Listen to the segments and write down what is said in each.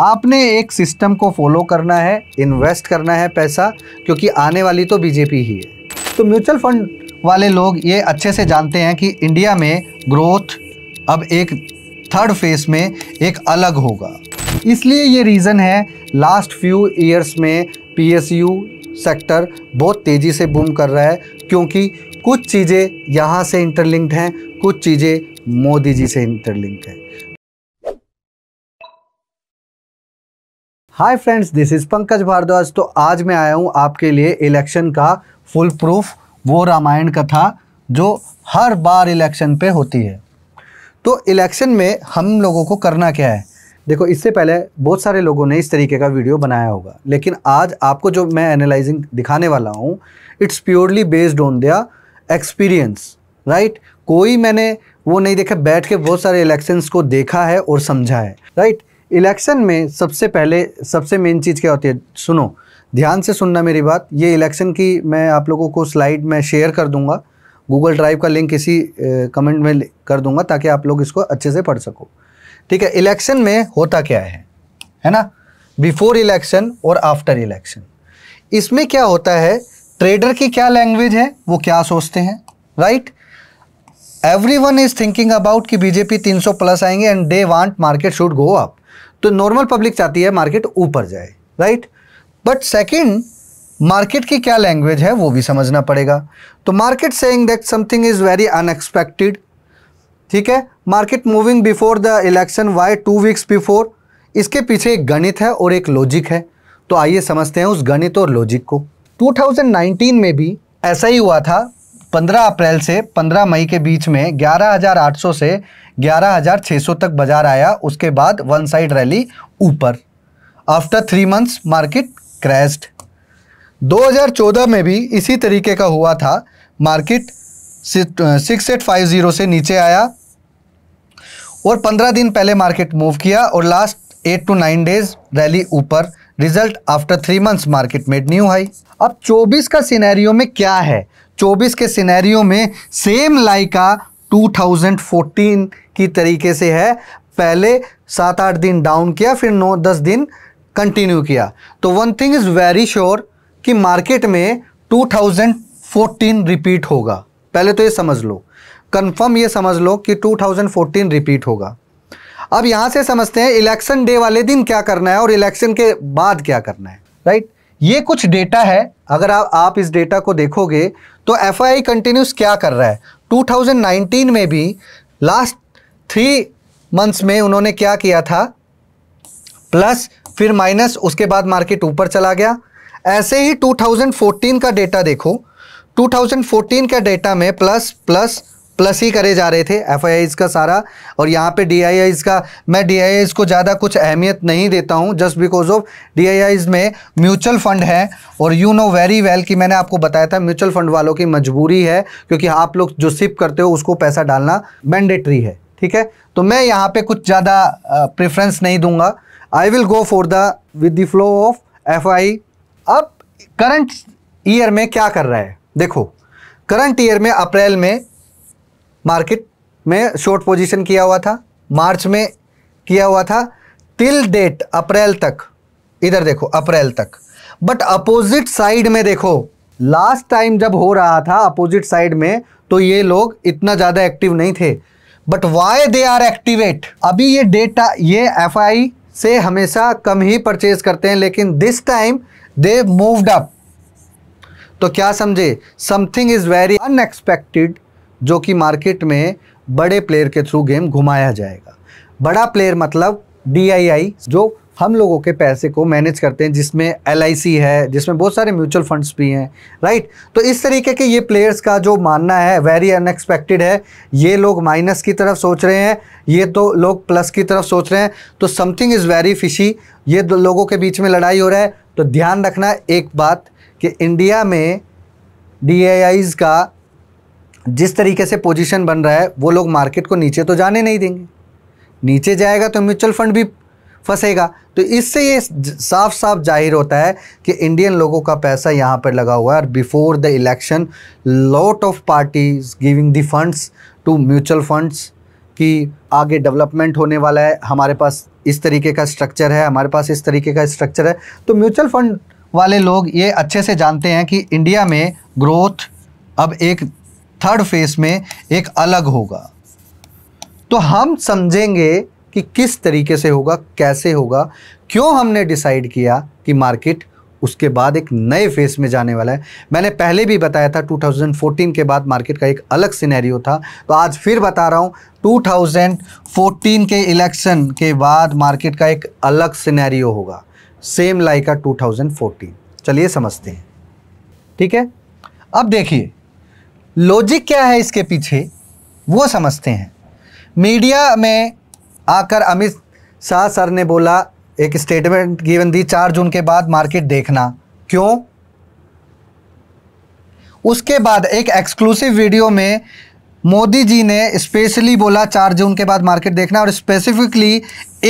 आपने एक सिस्टम को फॉलो करना है इन्वेस्ट करना है पैसा क्योंकि आने वाली तो बीजेपी ही है तो म्यूचुअल फंड वाले लोग ये अच्छे से जानते हैं कि इंडिया में ग्रोथ अब एक थर्ड फेस में एक अलग होगा इसलिए ये रीज़न है लास्ट फ्यू ईयर्स में पीएसयू सेक्टर बहुत तेज़ी से बूम कर रहा है क्योंकि कुछ चीज़ें यहाँ से इंटरलिंक्ड हैं कुछ चीज़ें मोदी जी से इंटरलिंक्ड हैं hi friends this is Pankaj Bhardwaj तो आज मैं आया हूँ आपके लिए इलेक्शन का फुल प्रूफ वो रामायण कथा जो हर बार इलेक्शन पे होती है तो इलेक्शन में हम लोगों को करना क्या है देखो इससे पहले बहुत सारे लोगों ने इस तरीके का वीडियो बनाया होगा लेकिन आज आपको जो मैं एनालाइजिंग दिखाने वाला हूँ इट्स प्योरली बेस्ड ऑन दिया एक्सपीरियंस राइट कोई मैंने वो नहीं देखा बैठ के बहुत सारे इलेक्शंस को देखा है और समझा है राइट right? इलेक्शन में सबसे पहले सबसे मेन चीज़ क्या होती है सुनो ध्यान से सुनना मेरी बात ये इलेक्शन की मैं आप लोगों को स्लाइड में शेयर कर दूंगा गूगल ड्राइव का लिंक इसी कमेंट में कर दूंगा ताकि आप लोग इसको अच्छे से पढ़ सको ठीक है इलेक्शन में होता क्या है है ना बिफोर इलेक्शन और आफ्टर इलेक्शन इसमें क्या होता है ट्रेडर की क्या लैंग्वेज है वो क्या सोचते हैं right everyone is thinking about कि बीजेपी 300 प्लस आएंगे and they want market should go up तो नॉर्मल पब्लिक चाहती है मार्केट ऊपर जाए राइट बट सेकेंड मार्केट की क्या लैंग्वेज है वो भी समझना पड़ेगा तो market saying that something is very unexpected ठीक है market moving before the election why two weeks before इसके पीछे एक गणित है और एक लॉजिक है तो आइए समझते हैं उस गणित और लॉजिक को 2019 में भी ऐसा ही हुआ था 15 अप्रैल से 15 मई के बीच में 11,800 से 11,600 तक बाजार आया उसके बाद वन साइड रैली ऊपर after three months market crashed 2014 में भी इसी तरीके का हुआ था market six eight five zero से नीचे आया और 15 दिन पहले मार्केट मूव किया और last eight two nine days rally ऊपर result after three months market made new high अब 24 का सिनेरियो में क्या है 2024 के सिनेरियो में सेम लाइका 2014 की तरीके से है पहले सात आठ दिन डाउन किया फिर नौ दस दिन कंटिन्यू किया तो one thing is very sure कि मार्केट में 2014 रिपीट होगा पहले तो ये समझ लो कंफर्म ये समझ लो कि 2014 रिपीट होगा अब यहां से समझते हैं इलेक्शन डे वाले दिन क्या करना है और इलेक्शन के बाद क्या करना है राइट right? ये कुछ डेटा है अगर आप इस डेटा को देखोगे तो एफ आई कंटिन्यूस क्या कर रहा है 2019 में भी लास्ट थ्री मंथ्स में उन्होंने क्या किया था प्लस फिर माइनस उसके बाद मार्केट ऊपर चला गया ऐसे ही 2014 का डेटा देखो 2014 का डेटा में प्लस प्लस प्लस ही करे जा रहे थे एफ आई का सारा और यहाँ पे डी आई का मैं डी आई को ज़्यादा कुछ अहमियत नहीं देता हूँ just because of D I में म्यूचुअल फ़ंड है और यू नो वेरी वेल कि मैंने आपको बताया था म्यूचुअल फ़ंड वालों की मजबूरी है क्योंकि आप लोग जो सिप करते हो उसको पैसा डालना मैंडेटरी है ठीक है तो मैं यहाँ पर कुछ ज़्यादा प्रेफरेंस नहीं दूंगा I will go for the with the flow of F I अब करंट ईयर में क्या कर रहा है देखो करंट ईयर में अप्रैल में मार्केट में शॉर्ट पोजीशन किया हुआ था मार्च में किया हुआ था टिल डेट अप्रैल तक इधर देखो अप्रैल तक बट अपोजिट साइड में देखो लास्ट टाइम जब हो रहा था अपोजिट साइड में तो ये लोग इतना ज़्यादा एक्टिव नहीं थे but why they are activate अभी ये डेटा ये एफ से हमेशा कम ही परचेज करते हैं लेकिन this time they moved up तो क्या समझे समथिंग इज़ वेरी अनएक्सपेक्टेड जो कि मार्केट में बड़े प्लेयर के थ्रू गेम घुमाया जाएगा बड़ा प्लेयर मतलब डी जो हम लोगों के पैसे को मैनेज करते हैं जिसमें एल है जिसमें बहुत सारे म्यूचुअल फंड्स भी हैं राइट तो इस तरीके के ये प्लेयर्स का जो मानना है वेरी अनएक्सपेक्टेड है ये लोग माइनस की तरफ सोच रहे हैं ये तो लोग प्लस की तरफ सोच रहे हैं तो समथिंग इज़ वेरी फिशी ये दो लोगों के बीच में लड़ाई हो रहा है तो ध्यान रखना एक बात कि इंडिया में डी का जिस तरीके से पोजीशन बन रहा है वो लोग मार्केट को नीचे तो जाने नहीं देंगे नीचे जाएगा तो म्यूचुअल फंड भी फंसेगा तो इससे ये साफ साफ जाहिर होता है कि इंडियन लोगों का पैसा यहाँ पर लगा हुआ है और before the election lot of parties giving the funds to mutual funds कि आगे डेवलपमेंट होने वाला है हमारे पास इस तरीके का स्ट्रक्चर है हमारे पास इस तरीके का स्ट्रक्चर है तो म्यूचुअल फंड वाले लोग ये अच्छे से जानते हैं कि इंडिया में ग्रोथ अब एक थर्ड फेस में एक अलग होगा तो हम समझेंगे कि किस तरीके से होगा कैसे होगा क्यों हमने डिसाइड किया कि मार्केट उसके बाद एक नए फेस में जाने वाला है मैंने पहले भी बताया था 2014 के बाद मार्केट का एक अलग सिनेरियो था तो आज फिर बता रहा हूं 2014 के इलेक्शन के बाद मार्केट का एक अलग सिनेरियो होगा सेम लाइक का 2014 चलिए समझते हैं ठीक है अब देखिए लॉजिक क्या है इसके पीछे वो समझते हैं मीडिया में आकर अमित शाह सर ने बोला एक स्टेटमेंट गिवन दी चार जून के बाद मार्केट देखना क्यों उसके बाद एक एक्सक्लूसिव वीडियो में मोदी जी ने स्पेशली बोला चार जून के बाद मार्केट देखना और स्पेसिफिकली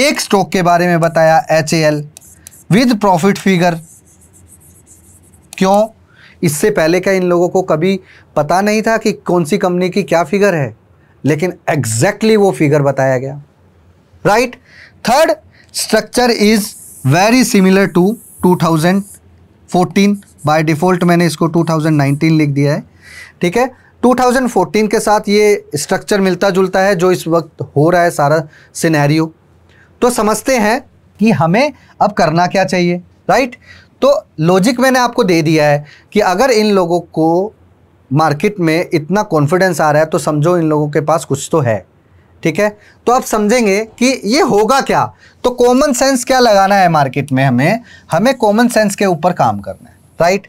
एक स्टॉक के बारे में बताया H A L with profit figure क्यों इससे पहले का इन लोगों को कभी पता नहीं था कि कौन सी कंपनी की क्या फिगर है लेकिन एग्जैक्टली exactly वो फिगर बताया गया right third structure is very similar to 2014 by default मैंने इसको 2019 लिख दिया है ठीक है 2014 के साथ ये स्ट्रक्चर मिलता जुलता है जो इस वक्त हो रहा है सारा सिनेरियो तो समझते हैं कि हमें अब करना क्या चाहिए राइट तो लॉजिक मैंने आपको दे दिया है कि अगर इन लोगों को मार्केट में इतना कॉन्फिडेंस आ रहा है तो समझो इन लोगों के पास कुछ तो है ठीक है तो आप समझेंगे कि ये होगा क्या तो कॉमन सेंस क्या लगाना है मार्केट में हमें हमें कॉमन सेंस के ऊपर काम करना है राइट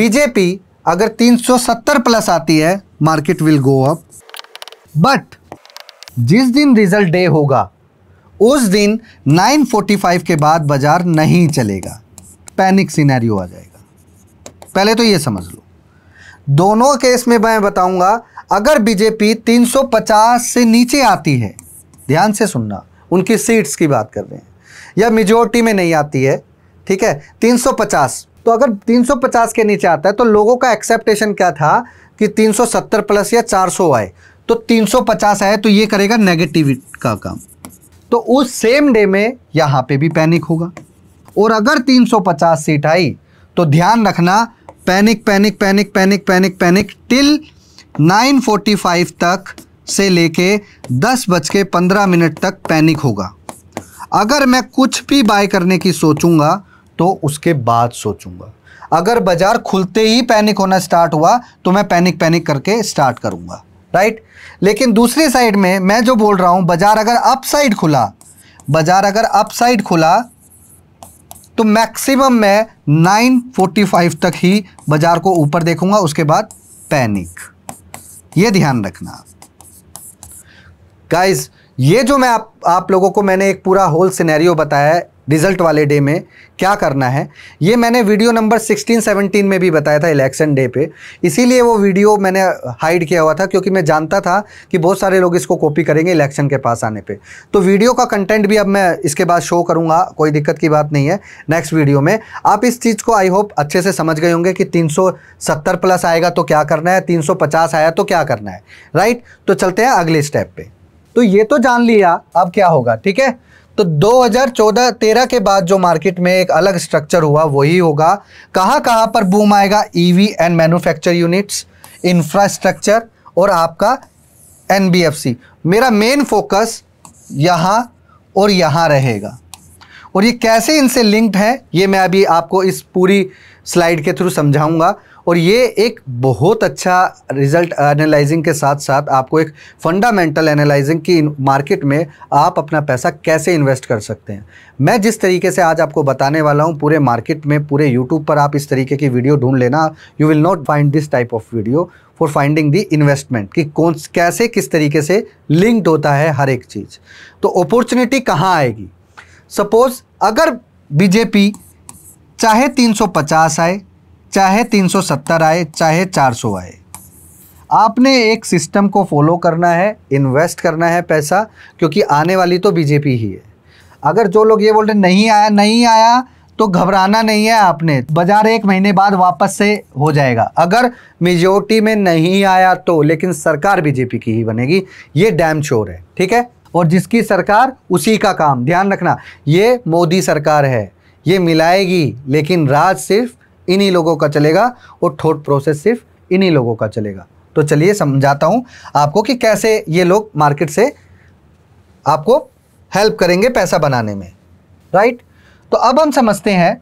बीजेपी अगर 370 प्लस आती है market will go up but जिस दिन रिजल्ट डे होगा उस दिन 945 के बाद बाजार नहीं चलेगा पैनिक सिनेरियो आ जाएगा पहले तो ये समझ लो दोनों केस में मैं बताऊंगा अगर बीजेपी 350 से नीचे आती है ध्यान से सुनना उनकी सीट्स की बात कर रहे हैं या मेजोरिटी में नहीं आती है ठीक है 350 तो अगर 350 के नीचे आता है तो लोगों का एक्सेप्टेशन क्या था कि 370 प्लस या 400 आए तो 350 आए तो ये करेगा नेगेटिव का काम तो उस सेम डे में यहां पे भी पैनिक होगा और अगर 350 सीट आई तो ध्यान रखना panic panic panic panic panic panic till 9:45 तक से लेके दस बज के पंद्रह मिनट तक पैनिक होगा अगर मैं कुछ भी बाय करने की सोचूंगा तो उसके बाद सोचूंगा अगर बाज़ार खुलते ही पैनिक होना स्टार्ट हुआ तो मैं पैनिक पैनिक करके स्टार्ट करूंगा राइट लेकिन दूसरी साइड में मैं जो बोल रहा हूं बाज़ार अगर अप साइड खुला बाज़ार अगर अप साइड खुला तो मैक्सिमम मैं 945 तक ही बाजार को ऊपर देखूंगा उसके बाद पैनिक ये ध्यान रखना गाइस ये जो मैं आप आप लोगों को मैंने एक पूरा होल सिनेरियो बताया है रिजल्ट वाले डे में क्या करना है ये मैंने वीडियो नंबर 16 17 में भी बताया था इलेक्शन डे पे इसीलिए वो वीडियो मैंने हाइड किया हुआ था क्योंकि मैं जानता था कि बहुत सारे लोग इसको कॉपी करेंगे इलेक्शन के पास आने पे तो वीडियो का कंटेंट भी अब मैं इसके बाद शो करूँगा कोई दिक्कत की बात नहीं है नेक्स्ट वीडियो में आप इस चीज़ को आई होप अच्छे से समझ गए होंगे कि तीन प्लस आएगा तो क्या करना है तीन आया तो क्या करना है राइट तो चलते हैं अगले स्टेप पर तो ये तो जान लिया अब क्या होगा ठीक है तो 2014-13 के बाद जो मार्केट में एक अलग स्ट्रक्चर हुआ वही होगा कहाँ कहाँ पर बूम आएगा EV and manufacture units infrastructure और आपका एनबीएफसी मेरा मेन फोकस यहाँ और यहाँ रहेगा और ये कैसे इनसे लिंक्ड है ये मैं अभी आपको इस पूरी स्लाइड के थ्रू समझाऊंगा और ये एक बहुत अच्छा रिजल्ट एनालाइजिंग के साथ साथ आपको एक फंडामेंटल एनालाइजिंग की मार्केट में आप अपना पैसा कैसे इन्वेस्ट कर सकते हैं मैं जिस तरीके से आज आपको बताने वाला हूँ पूरे मार्केट में पूरे यूट्यूब पर आप इस तरीके की वीडियो ढूंढ लेना you will not find this type of video for finding the investment कि कौन कैसे किस तरीके से लिंक्ड होता है हर एक चीज़ तो अपॉर्चुनिटी कहाँ आएगी सपोज़ अगर बीजेपी चाहे 350 आए चाहे 370 आए चाहे 400 आए आपने एक सिस्टम को फॉलो करना है इन्वेस्ट करना है पैसा क्योंकि आने वाली तो बीजेपी ही है अगर जो लोग ये बोल रहे नहीं आया नहीं आया तो घबराना नहीं है आपने बाजार एक महीने बाद वापस से हो जाएगा अगर मेजोरिटी में नहीं आया तो लेकिन सरकार बीजेपी की ही बनेगी ये डैम शोर है ठीक है और जिसकी सरकार उसी का काम ध्यान रखना ये मोदी सरकार है ये मिलाएगी लेकिन राज सिर्फ इन्हीं लोगों का चलेगा और थॉट प्रोसेस सिर्फ इन्हीं लोगों का चलेगा तो चलिए समझाता हूँ आपको कि कैसे ये लोग मार्केट से आपको हेल्प करेंगे पैसा बनाने में राइट तो अब हम समझते हैं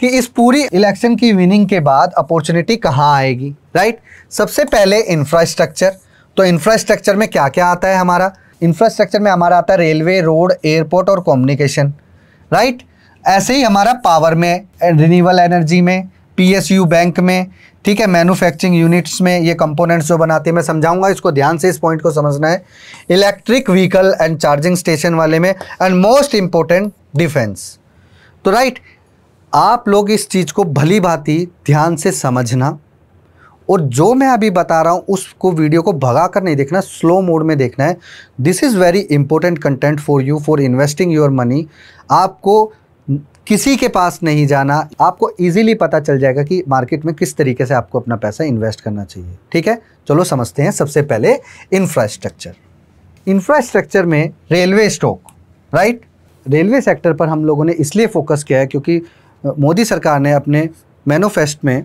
कि इस पूरी इलेक्शन की विनिंग के बाद अपॉर्चुनिटी कहाँ आएगी राइट सबसे पहले इंफ्रास्ट्रक्चर तो इंफ्रास्ट्रक्चर में क्या क्या आता है हमारा इंफ्रास्ट्रक्चर में हमारा आता है रेलवे रोड एयरपोर्ट और कम्युनिकेशन राइट ऐसे ही हमारा पावर में रिन्यूबल एनर्जी में पीएसयू बैंक में ठीक है मैन्युफैक्चरिंग यूनिट्स में ये कंपोनेंट्स जो बनाते हैं मैं समझाऊंगा इसको ध्यान से इस पॉइंट को समझना है electric vehicle and charging station वाले में एंड मोस्ट इम्पोर्टेंट डिफेंस तो राइट आप लोग इस चीज़ को भली भांति ध्यान से समझना और जो मैं अभी बता रहा हूँ उसको वीडियो को भगा कर नहीं देखना स्लो मोड में देखना है this is very important content for you for investing your money आपको किसी के पास नहीं जाना आपको इजीली पता चल जाएगा कि मार्केट में किस तरीके से आपको अपना पैसा इन्वेस्ट करना चाहिए ठीक है चलो समझते हैं सबसे पहले इंफ्रास्ट्रक्चर इंफ्रास्ट्रक्चर में railway stock right railway sector पर हम लोगों ने इसलिए फोकस किया है क्योंकि मोदी सरकार ने अपने मैनोफेस्ट में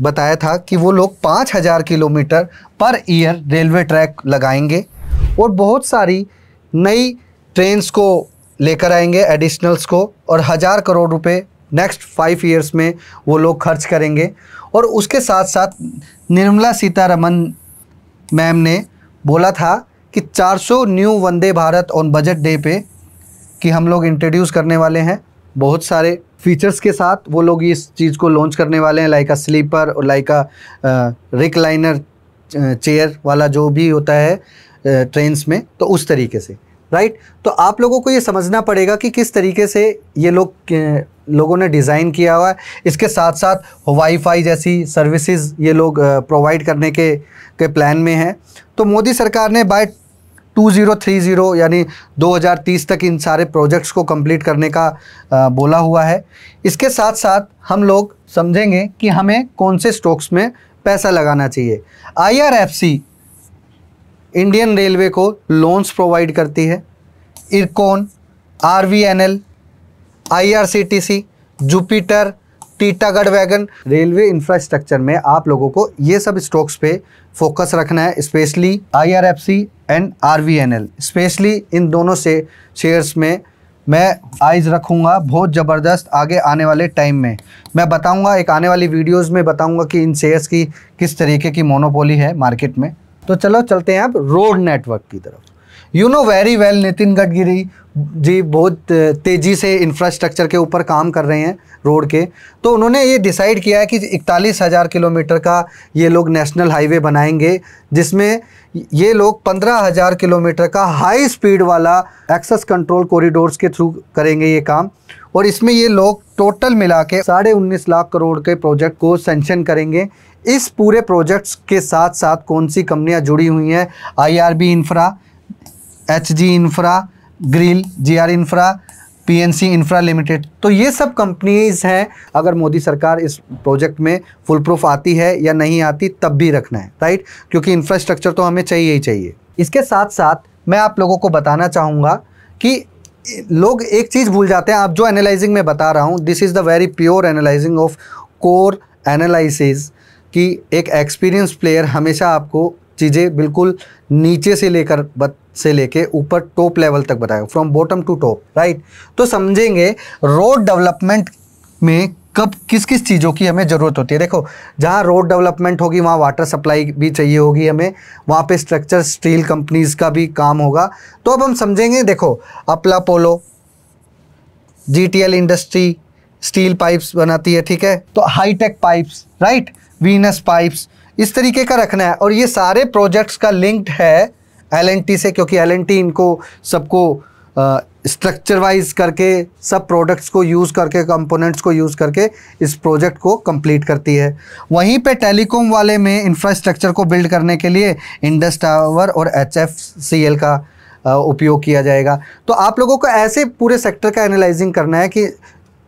बताया था कि वो लोग पाँच हज़ार kilometre per year railway track लगाएंगे और बहुत सारी नई ट्रेन्स को लेकर आएंगे एडिशनल्स को और हज़ार करोड़ रुपए नेक्स्ट फाइव इयर्स में वो लोग खर्च करेंगे और उसके साथ साथ निर्मला सीतारमन मैम ने बोला था कि 400 new Vande Bharat on budget day पे कि हम लोग इंट्रोड्यूस करने वाले हैं बहुत सारे फीचर्स के साथ वो लोग इस चीज़ को लॉन्च करने वाले हैं लाइक अ स्लीपर और like a recliner chair वाला जो भी होता है ट्रेन्स uh, में तो उस तरीके से राइट तो आप लोगों को ये समझना पड़ेगा कि किस तरीके से ये लोग लोगों ने डिज़ाइन किया हुआ है इसके साथ साथ वाईफाई जैसी सर्विसेज ये लोग प्रोवाइड करने के के प्लान में हैं तो मोदी सरकार ने बाय 2030 यानी 2030 तक इन सारे प्रोजेक्ट्स को कंप्लीट करने का बोला हुआ है इसके साथ साथ हम लोग समझेंगे कि हमें कौन से स्टॉक्स में पैसा लगाना चाहिए आई इंडियन रेलवे को लोन्स प्रोवाइड करती है Ircon R V N L I R C T C Jupiter Titagarh wagon railway infrastructure में आप लोगों को ये सब स्टॉक्स पे फोकस रखना है specially I R F C and R V N L specially इन दोनों से शेयर्स में मैं आइज़ रखूँगा बहुत ज़बरदस्त आगे आने वाले टाइम में मैं बताऊँगा एक आने वाली वीडियोज़ में बताऊँगा कि इन शेयर्स की किस तरीके की मोनोपोली है मार्केट में तो चलो चलते हैं आप रोड नेटवर्क की तरफ you know very well Nitin Gadkari ji बहुत तेज़ी से इंफ्रास्ट्रक्चर के ऊपर काम कर रहे हैं रोड के तो उन्होंने ये डिसाइड किया है कि इकतालीस हज़ार किलोमीटर का ये लोग नेशनल हाईवे बनाएंगे जिसमें ये लोग पंद्रह हज़ार किलोमीटर का हाई स्पीड वाला एक्सेस कंट्रोल कॉरिडोर्स के थ्रू करेंगे ये काम और इसमें ये लोग टोटल मिला के साढ़े उन्नीस लाख करोड़ के प्रोजेक्ट को सेंशन करेंगे इस पूरे प्रोजेक्ट्स के साथ साथ कौन सी कंपनियां जुड़ी हुई हैं IRB infra HG infra grill GR infra PNC infra limited तो ये सब कंपनीज हैं अगर मोदी सरकार इस प्रोजेक्ट में फुल प्रूफ आती है या नहीं आती तब भी रखना है राइट क्योंकि इंफ्रास्ट्रक्चर तो हमें चाहिए ही चाहिए इसके साथ साथ मैं आप लोगों को बताना चाहूँगा कि लोग एक चीज़ भूल जाते हैं आप जो एनालाइजिंग में बता रहा हूँ this is the very pure analysing of core analysis कि एक एक्सपीरियंस प्लेयर हमेशा आपको चीज़ें बिल्कुल नीचे से लेकर से लेके ऊपर टॉप लेवल तक बताएगा from bottom to top right तो समझेंगे रोड डेवलपमेंट में कब किस किस चीज़ों की हमें ज़रूरत होती है देखो जहाँ रोड डेवलपमेंट होगी वहाँ वाटर सप्लाई भी चाहिए होगी हमें वहाँ पे स्ट्रक्चर स्टील कंपनीज़ का भी काम होगा तो अब हम समझेंगे देखो अपला पोलो जी इंडस्ट्री स्टील पाइप्स बनाती है ठीक है तो hi tech pipes right right? Venus pipes इस तरीके का रखना है और ये सारे प्रोजेक्ट्स का लिंक्ड है एल से क्योंकि एल इनको सबको स्ट्रक्चर वाइज करके सब प्रोडक्ट्स को यूज़ करके कंपोनेंट्स को यूज़ करके इस प्रोजेक्ट को कंप्लीट करती है वहीं पे टेलीकॉम वाले में इंफ्रास्ट्रक्चर को बिल्ड करने के लिए इंडस टावर और एच का उपयोग किया जाएगा तो आप लोगों को ऐसे पूरे सेक्टर का एनालाइजिंग करना है कि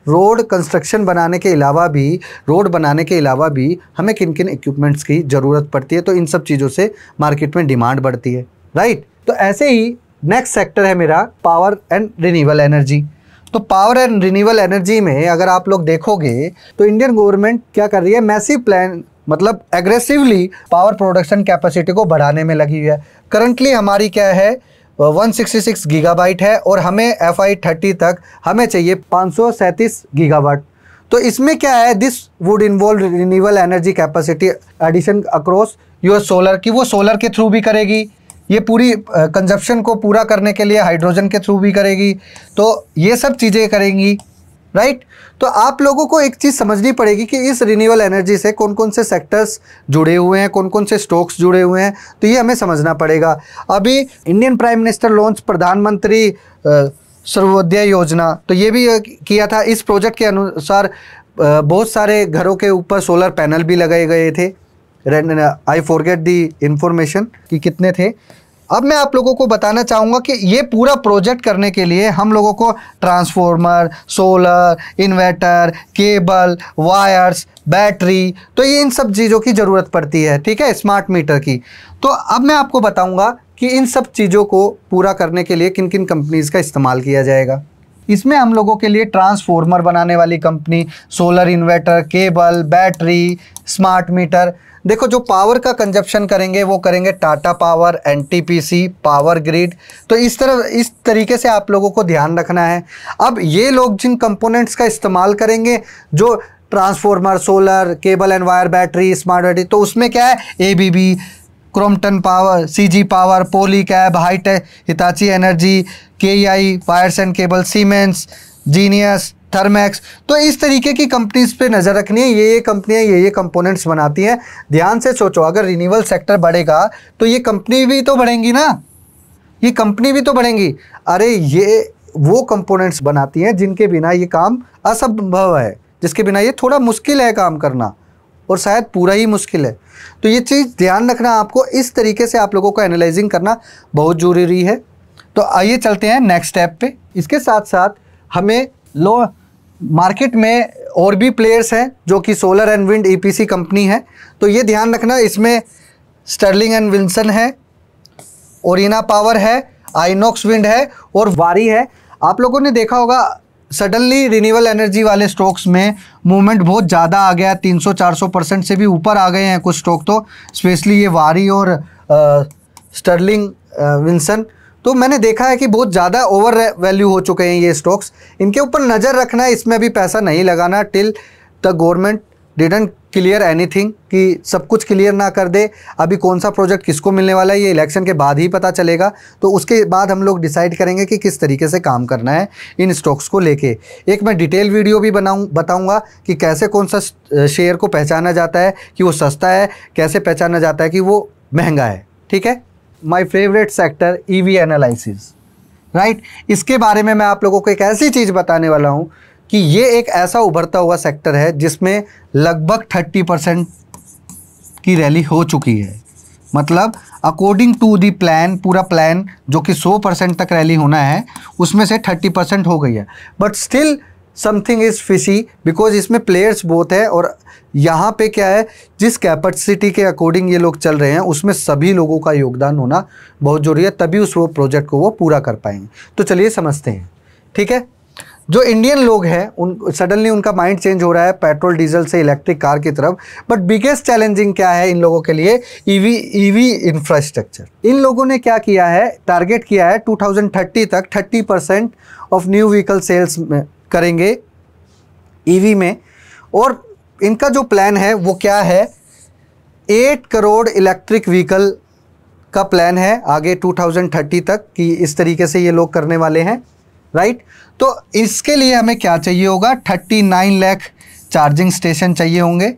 रोड कंस्ट्रक्शन बनाने के अलावा भी रोड बनाने के अलावा भी हमें किन किन इक्विपमेंट्स की ज़रूरत पड़ती है तो इन सब चीज़ों से मार्केट में डिमांड बढ़ती है राइट तो ऐसे ही नेक्स्ट सेक्टर है मेरा पावर एंड रिन्यूएबल एनर्जी तो पावर एंड रिन्यूएबल एनर्जी में अगर आप लोग देखोगे तो इंडियन गवर्नमेंट क्या कर रही है मैसिव प्लान मतलब एग्रेसिवली पावर प्रोडक्शन कैपेसिटी को बढ़ाने में लगी हुई है करंटली हमारी क्या है वन गीगाबाइट है और हमें एफ आई थर्टी तक हमें चाहिए पाँच गीगाबाइट तो इसमें क्या है this would involve renewable energy capacity addition across your solar की वो सोलर के थ्रू भी करेगी ये पूरी कंजप्शन को पूरा करने के लिए हाइड्रोजन के थ्रू भी करेगी तो ये सब चीज़ें करेंगी राइट तो आप लोगों को एक चीज़ समझनी पड़ेगी कि इस रिन्यूएबल एनर्जी से कौन कौन से सेक्टर्स जुड़े हुए हैं कौन कौन से स्टॉक्स जुड़े हुए हैं तो ये हमें समझना पड़ेगा अभी इंडियन प्राइम मिनिस्टर लॉन्च प्रधानमंत्री सर्वोदय योजना तो ये भी किया था इस प्रोजेक्ट के अनुसार बहुत सारे घरों के ऊपर सोलर पैनल भी लगाए गए थे आई फॉरगेट दी इन्फॉर्मेशन कि कितने थे अब मैं आप लोगों को बताना चाहूँगा कि ये पूरा प्रोजेक्ट करने के लिए हम लोगों को transformer solar inverter cable wires battery तो ये इन सब चीज़ों की ज़रूरत पड़ती है ठीक है स्मार्ट मीटर की तो अब मैं आपको बताऊँगा कि इन सब चीज़ों को पूरा करने के लिए किन किन कंपनीज़ का इस्तेमाल किया जाएगा इसमें हम लोगों के लिए ट्रांसफॉर्मर बनाने वाली company solar inverter cable battery smart meter देखो जो पावर का कंजप्शन करेंगे वो करेंगे Tata power NTPC power grid तो इस तरह इस तरीके से आप लोगों को ध्यान रखना है अब ये लोग जिन कंपोनेंट्स का इस्तेमाल करेंगे जो transformer solar cable and wire battery smart battery तो उसमें क्या है ए Crompton power CG power Polycab हाईटे Hitachi energy K I wires and cable Siemens genius Thermax तो इस तरीके की कंपनीज पे नज़र रखनी है ये ये कंपनियाँ ये ये कंपोनेंट्स बनाती हैं ध्यान से सोचो अगर रिन्यूअल सेक्टर बढ़ेगा तो ये कंपनी भी तो बढ़ेंगी ना ये कंपनी भी तो बढ़ेंगी अरे ये वो कंपोनेंट्स बनाती हैं जिनके बिना ये काम असंभव है जिसके बिना ये थोड़ा मुश्किल है काम करना और शायद पूरा ही मुश्किल है तो ये चीज़ ध्यान रखना आपको इस तरीके से आप लोगों को एनालाइजिंग करना बहुत ज़रूरी है तो आइए चलते हैं नेक्स्ट स्टेप पे इसके साथ साथ हमें लो मार्केट में और भी प्लेयर्स हैं जो कि solar and wind EPC company है तो ये ध्यान रखना इसमें स्टर्लिंग एंड विंसन है ओरिना पावर है आइनॉक्स विंड है और वारी है आप लोगों ने देखा होगा सडनली रिन्यूएबल एनर्जी वाले स्टॉक्स में मूवमेंट बहुत ज़्यादा आ गया 300-400 परसेंट से भी ऊपर आ गए हैं कुछ स्टॉक तो स्पेशली ये वारी और स्टर्लिंग विंसन तो मैंने देखा है कि बहुत ज़्यादा ओवर वैल्यू हो चुके हैं ये स्टॉक्स इनके ऊपर नज़र रखना है इसमें भी पैसा नहीं लगाना till the government didn't clear anything कि सब कुछ क्लियर ना कर दे अभी कौन सा प्रोजेक्ट किसको मिलने वाला है ये इलेक्शन के बाद ही पता चलेगा तो उसके बाद हम लोग डिसाइड करेंगे कि किस तरीके से काम करना है इन स्टॉक्स को लेके एक मैं डिटेल वीडियो भी बनाऊँ बताऊँगा कि कैसे कौन सा शेयर को पहचाना जाता है कि वो सस्ता है कैसे पहचाना जाता है कि वो महंगा है ठीक है my favourite sector EV analysis right इसके बारे में मैं आप लोगों को एक ऐसी चीज़ बताने वाला हूँ कि ये एक ऐसा उभरता हुआ सेक्टर है जिसमें लगभग थर्टी परसेंट की रैली हो चुकी है मतलब अकॉर्डिंग टू दी प्लान पूरा प्लान जो कि 100 परसेंट तक रैली होना है उसमें से 30 परसेंट हो गई है but still something is fishy because इसमें प्लेयर्स बहुत है और यहाँ पे क्या है जिस कैपेसिटी के अकॉर्डिंग ये लोग चल रहे हैं उसमें सभी लोगों का योगदान होना बहुत ज़रूरी है तभी उस वो प्रोजेक्ट को वो पूरा कर पाएंगे तो चलिए समझते हैं ठीक है जो इंडियन लोग हैं उन सडनली उनका माइंड चेंज हो रहा है पेट्रोल डीजल से इलेक्ट्रिक कार की तरफ बट बिगेस्ट चैलेंजिंग क्या है इन लोगों के लिए ईवी ईवी इंफ्रास्ट्रक्चर इन लोगों ने क्या किया है टारगेट किया है 2030 तक 30 percent of new vehicle sales में करेंगे ईवी e में और इनका जो प्लान है वो क्या है एट करोड़ इलेक्ट्रिक व्हीकल का प्लान है आगे 2030 तक कि इस तरीके से ये लोग करने वाले हैं राइट तो इसके लिए हमें क्या चाहिए होगा 39 लैख चार्जिंग स्टेशन चाहिए होंगे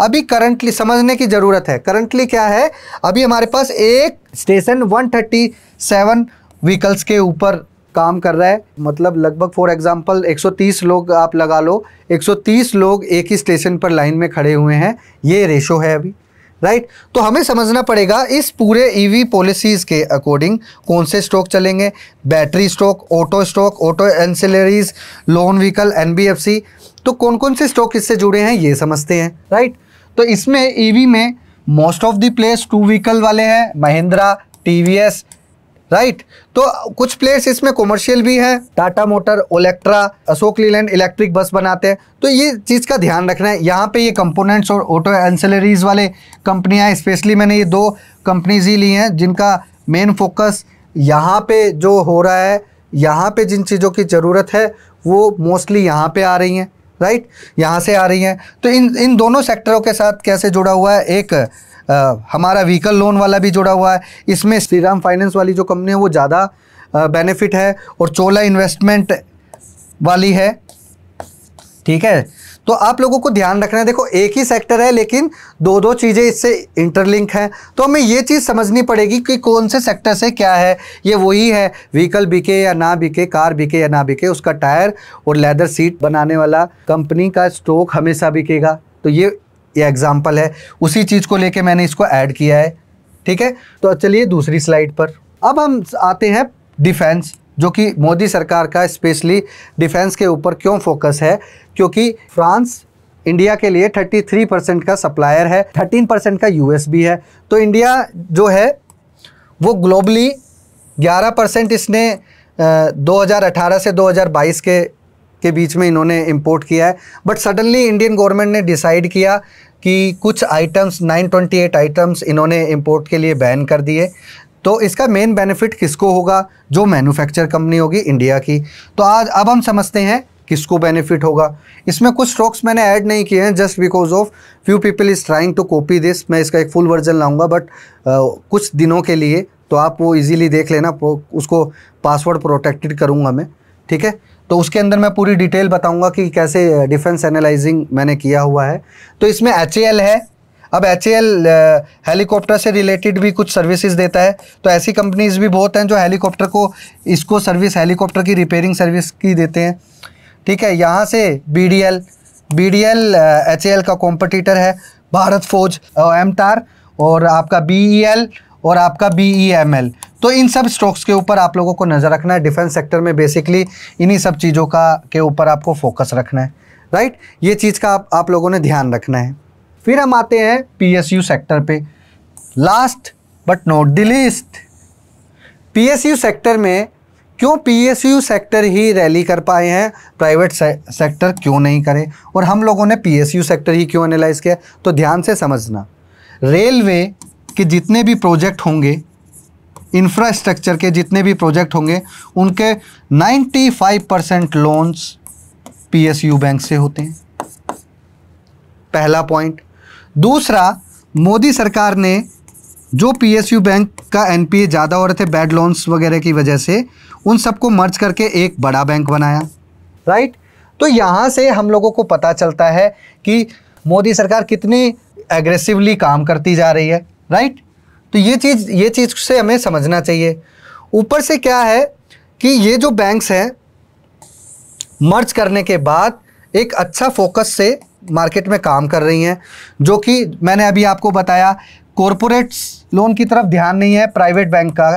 अभी करंटली समझने की ज़रूरत है करंटली क्या है अभी हमारे पास एक स्टेशन 137 व्हीकल्स के ऊपर काम कर रहा है मतलब लगभग फॉर एग्जांपल 130 लोग आप लगा लो 130 लोग एक ही स्टेशन पर लाइन में खड़े हुए हैं ये रेशो है अभी राइट तो हमें समझना पड़ेगा इस पूरे ईवी e पॉलिसीज़ के अकॉर्डिंग कौन से स्टॉक चलेंगे battery stock auto stock auto ancillaries loan vehicle NBFC तो कौन कौन से स्टॉक इससे जुड़े हैं ये समझते हैं राइट तो इसमें ईवी e में most of the place two vehicle वाले हैं Mahindra T V S right तो कुछ प्लेयर्स इसमें कॉमर्शियल भी हैं Tata motor Olectra Ashok Leyland electric bus बनाते हैं तो ये चीज़ का ध्यान रखना है यहाँ पे ये कंपोनेंट्स और ऑटो एंसेलरीज वाले कंपनियाँ स्पेशली मैंने ये दो कंपनीज ही ली हैं जिनका मेन फोकस यहाँ पे जो हो रहा है यहाँ पे जिन चीज़ों की ज़रूरत है वो मोस्टली यहाँ पे आ रही हैं राइट यहाँ से आ रही हैं तो इन इन दोनों सेक्टरों के साथ कैसे जुड़ा हुआ है एक आ, हमारा व्हीकल लोन वाला भी जुड़ा हुआ है इसमें श्री राम फाइनेंस वाली जो कंपनी है वो ज़्यादा बेनिफिट है और चोला इन्वेस्टमेंट वाली है ठीक है तो आप लोगों को ध्यान रखना है देखो एक ही सेक्टर है लेकिन दो दो चीज़ें इससे इंटरलिंक हैं तो हमें ये चीज़ समझनी पड़ेगी कि कौन से सेक्टर से क्या है ये वही है व्हीकल बिके या ना बिके कार बिके या ना बिके उसका टायर और लेदर सीट बनाने वाला कंपनी का स्टॉक हमेशा बिकेगा तो ये ये एग्जाम्पल है उसी चीज़ को लेके मैंने इसको ऐड किया है ठीक है तो चलिए दूसरी स्लाइड पर अब हम आते हैं डिफेंस जो कि मोदी सरकार का स्पेशली डिफेंस के ऊपर क्यों फोकस है क्योंकि फ्रांस इंडिया के लिए 33 परसेंट का सप्लायर है 13 परसेंट का यूएस भी है तो इंडिया जो है वो ग्लोबली 11 परसेंट इसने 2018 से 2022 के के बीच में इन्होंने इम्पोर्ट किया है बट सडनली इंडियन गवर्नमेंट ने डिसाइड किया कि कुछ आइटम्स 928 आइटम्स इन्होंने इम्पोर्ट के लिए बैन कर दिए तो इसका मेन बेनिफिट किसको होगा जो मैन्युफैक्चर कंपनी होगी इंडिया की तो आज अब हम समझते हैं किसको बेनिफिट होगा इसमें कुछ स्ट्रोक्स मैंने ऐड नहीं किए हैं just because of few people is trying to copy this मैं इसका एक फुल वर्जन लाऊंगा बट कुछ दिनों के लिए तो आप वो इजीली देख लेना उसको पासवर्ड प्रोटेक्टेड करूँगा मैं ठीक है तो उसके अंदर मैं पूरी डिटेल बताऊंगा कि कैसे डिफेंस एनालाइजिंग मैंने किया हुआ है तो इसमें एच है अब एच हेलीकॉप्टर से रिलेटेड भी कुछ सर्विसेज देता है तो ऐसी कंपनीज भी बहुत हैं जो हेलीकॉप्टर को इसको सर्विस हेलीकॉप्टर की रिपेयरिंग सर्विस की देते हैं ठीक है यहाँ से B D L B D L H का कॉम्पटिटर है भारत फौज एम तार और आपका बी ई एल और आपका बी ई एम एल तो इन सब स्टॉक्स के ऊपर आप लोगों को नज़र रखना है डिफेंस सेक्टर में बेसिकली इन्हीं सब चीज़ों का के ऊपर आपको फोकस रखना है राइट ये चीज़ का आप, आप लोगों ने ध्यान रखना है फिर हम आते हैं पीएसयू सेक्टर पे last but not the least PSU sector में क्यों पीएसयू सेक्टर ही रैली कर पाए हैं प्राइवेट से, सेक्टर क्यों नहीं करे और हम लोगों ने पीएसयू सेक्टर ही क्यों एनालाइज किया तो ध्यान से समझना रेलवे कि जितने भी प्रोजेक्ट होंगे इंफ्रास्ट्रक्चर के जितने भी प्रोजेक्ट होंगे उनके 95 परसेंट लोन्स पीएसयू बैंक से होते हैं पहला पॉइंट दूसरा मोदी सरकार ने जो पीएसयू बैंक का एनपीए ज़्यादा हो रहे थे बैड लोन्स वगैरह की वजह से उन सबको मर्ज करके एक बड़ा बैंक बनाया राइट तो यहाँ से हम लोगों को पता चलता है कि मोदी सरकार कितनी एग्रेसिवली काम करती जा रही है राइट तो ये चीज़ ये चीज़ से हमें समझना चाहिए ऊपर से क्या है कि ये जो बैंक्स हैं मर्ज करने के बाद एक अच्छा फोकस से मार्केट में काम कर रही हैं जो कि मैंने अभी आपको बताया कॉरपोरेट्स लोन की तरफ ध्यान नहीं है प्राइवेट बैंक का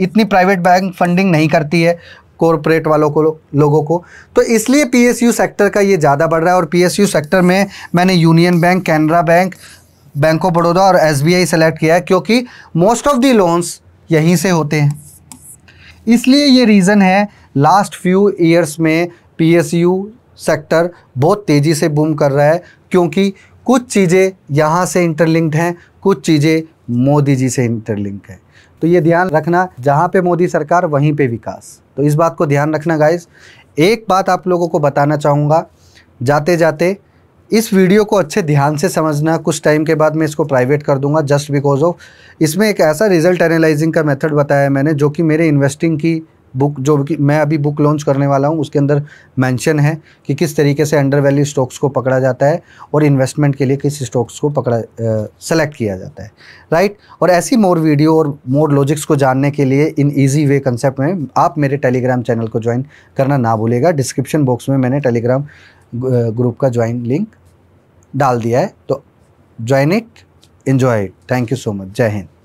इतनी प्राइवेट बैंक फंडिंग नहीं करती है कॉरपोरेट वालों को लोगों को तो इसलिए पीएसयू सेक्टर का ये ज़्यादा बढ़ रहा है और पीएसयू सेक्टर में मैंने Union Bank Canara Bank Bank of Baroda और एस बी आई सेलेक्ट किया है क्योंकि मोस्ट ऑफ दी लोन्स यहीं से होते हैं इसलिए ये रीज़न है लास्ट फ्यू ईयर्स में पी एस यू सेक्टर बहुत तेज़ी से बूम कर रहा है क्योंकि कुछ चीज़ें यहाँ से इंटरलिंक्ड हैं कुछ चीज़ें मोदी जी से इंटरलिंक हैं तो ये ध्यान रखना जहाँ पे मोदी सरकार वहीं पे विकास तो इस बात को ध्यान रखना गाइस एक बात आप लोगों को बताना चाहूँगा जाते जाते इस वीडियो को अच्छे ध्यान से समझना कुछ टाइम के बाद मैं इसको प्राइवेट कर दूंगा जस्ट बिकॉज ऑफ इसमें एक ऐसा रिजल्ट एनालाइजिंग का मेथड बताया है मैंने जो कि मेरे इन्वेस्टिंग की बुक जो कि मैं अभी बुक लॉन्च करने वाला हूँ उसके अंदर मेंशन है कि किस तरीके से अंडर वैल्यू स्टॉक्स को पकड़ा जाता है और इन्वेस्टमेंट के लिए किस स्टॉक्स को पकड़ा सेलेक्ट किया जाता है राइट और ऐसी मोर वीडियो और मोर लॉजिक्स को जानने के लिए इन ईजी वे कंसेप्ट में आप मेरे टेलीग्राम चैनल को ज्वाइन करना ना भूलेगा डिस्क्रिप्शन बॉक्स में मैंने टेलीग्राम ग्रुप का ज्वाइन लिंक डाल दिया है तो join it enjoy it thank you so much जय हिंद